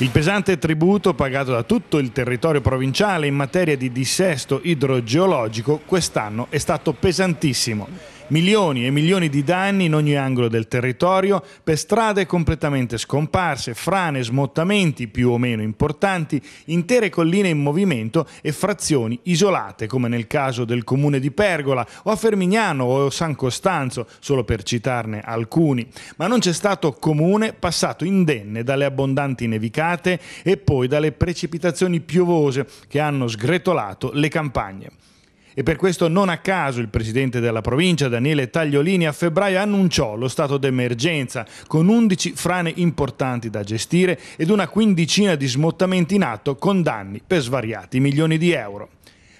Il pesante tributo pagato da tutto il territorio provinciale in materia di dissesto idrogeologico quest'anno è stato pesantissimo milioni e milioni di danni in ogni angolo del territorio per strade completamente scomparse, frane, smottamenti più o meno importanti, intere colline in movimento e frazioni isolate, come nel caso del comune di Pergola o a Fermignano o San Costanzo, solo per citarne alcuni. Ma non c'è stato comune passato indenne dalle abbondanti nevicate e poi dalle precipitazioni piovose che hanno sgretolato le campagne e per questo non a caso il presidente della provincia Daniele Tagliolini a febbraio annunciò lo stato d'emergenza con 11 frane importanti da gestire ed una quindicina di smottamenti in atto con danni per svariati milioni di euro.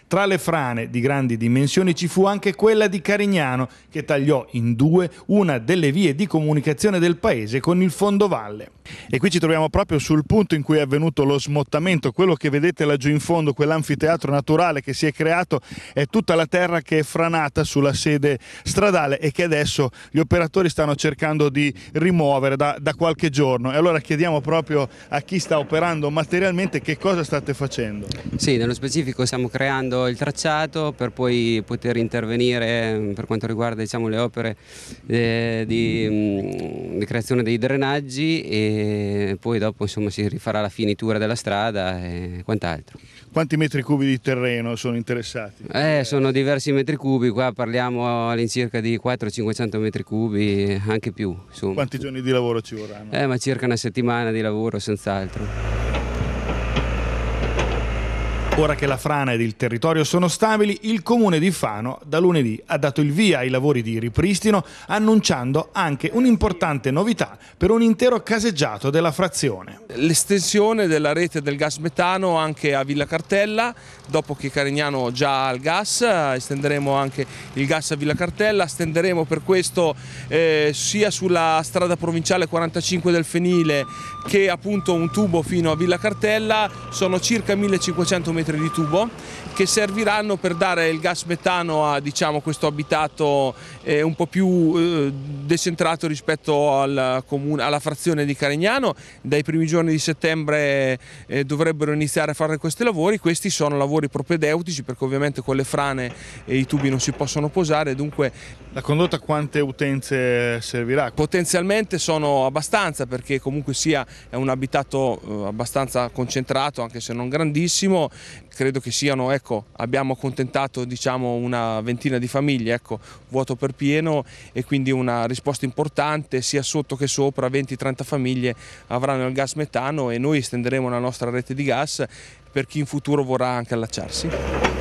Tra le frane di grandi dimensioni ci fu anche quella di Carignano, che tagliò in due una delle vie di comunicazione del paese con il fondovalle. E qui ci troviamo proprio sul punto in cui è avvenuto lo smottamento, quello che vedete laggiù in fondo, quell'anfiteatro naturale che si è creato, è tutta la terra che è franata sulla sede stradale e che adesso gli operatori stanno cercando di rimuovere da, da qualche giorno. E allora chiediamo proprio a chi sta operando materialmente che cosa state facendo. Sì, nello specifico stiamo creando studiando il tracciato per poi poter intervenire mm, per quanto riguarda diciamo, le opere eh, di, mm, di, creazione dei drenaggi e poi dopo insomma, si rifarà la finitura della strada e quant'altro. Quanti metri cubi di terreno sono interessati? Eh, sono diversi metri cubi, qua parliamo all'incirca di 400-500 metri cubi, anche più. Insomma. Quanti giorni di lavoro ci vorranno? Eh, ma circa una settimana di lavoro senz'altro. Ora che la frana ed il territorio sono stabili, il comune di Fano da lunedì ha dato il via ai lavori di ripristino annunciando anche un'importante novità per un intero caseggiato della frazione. L'estensione della rete del gas metano anche a Villa Cartella, dopo che Carignano già ha il gas, estenderemo anche il gas a Villa Cartella, estenderemo per questo eh, sia sulla strada provinciale 45 del Fenile che appunto un tubo fino a Villa Cartella, sono circa 1500 metri di tubo che serviranno per dare il gas metano a diciamo, questo abitato eh, un po' più eh, decentrato rispetto al comune, alla frazione di Carignano. Dai primi giorni di settembre eh, dovrebbero iniziare a fare questi lavori. Questi sono lavori propedeutici perché ovviamente con le frane i tubi non si possono posare. Dunque... La condotta quante utenze servirà? Potenzialmente sono abbastanza perché comunque sia è un abitato eh, abbastanza concentrato anche se non grandissimo credo che siano, ecco, abbiamo accontentato diciamo, una ventina di famiglie, ecco, vuoto per pieno e quindi una risposta importante sia sotto che sopra, 20-30 famiglie avranno il gas metano e noi estenderemo la nostra rete di gas per chi in futuro vorrà anche allacciarsi.